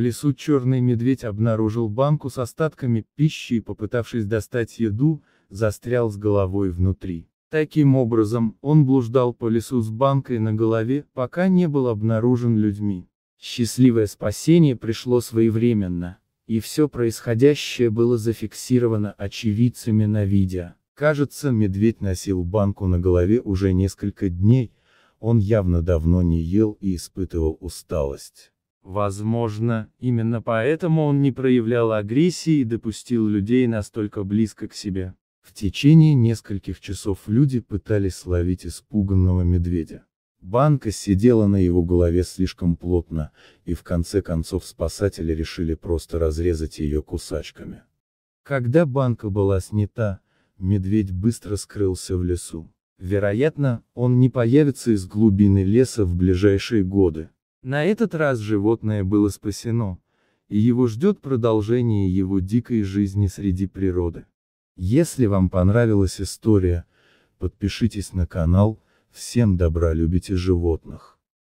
лесу черный медведь обнаружил банку с остатками пищи и, попытавшись достать еду, застрял с головой внутри. Таким образом, он блуждал по лесу с банкой на голове, пока не был обнаружен людьми. Счастливое спасение пришло своевременно, и все происходящее было зафиксировано очевидцами на видео. Кажется, медведь носил банку на голове уже несколько дней, он явно давно не ел и испытывал усталость. Возможно, именно поэтому он не проявлял агрессии и допустил людей настолько близко к себе. В течение нескольких часов люди пытались словить испуганного медведя. Банка сидела на его голове слишком плотно, и в конце концов спасатели решили просто разрезать ее кусачками. Когда банка была снята, медведь быстро скрылся в лесу. Вероятно, он не появится из глубины леса в ближайшие годы. На этот раз животное было спасено, и его ждет продолжение его дикой жизни среди природы. Если вам понравилась история, подпишитесь на канал, всем добра любите животных.